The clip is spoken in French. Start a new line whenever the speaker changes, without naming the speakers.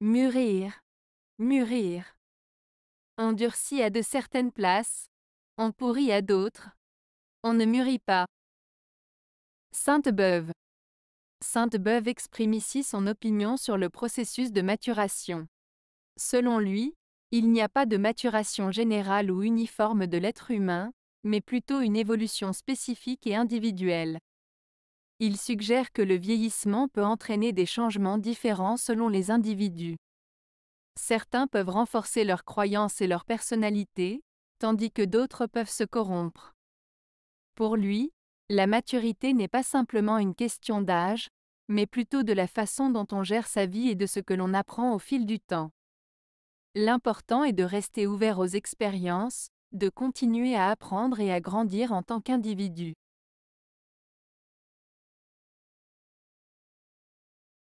Mûrir. Mûrir. Endurci à de certaines
places, on pourrit à d'autres. On ne mûrit pas. Sainte-Beuve. Sainte-Beuve exprime ici son opinion sur le processus de maturation. Selon lui, il n'y a pas de maturation générale ou uniforme de l'être humain, mais plutôt une évolution spécifique et individuelle. Il suggère que le vieillissement peut entraîner des changements différents selon les individus. Certains peuvent renforcer leurs croyances et leur personnalité, tandis que d'autres peuvent se corrompre. Pour lui, la maturité n'est pas simplement une question d'âge, mais plutôt de la façon dont on gère sa vie et de ce que l'on apprend au fil du temps. L'important est de rester ouvert aux expériences, de continuer à apprendre et à grandir en tant qu'individu.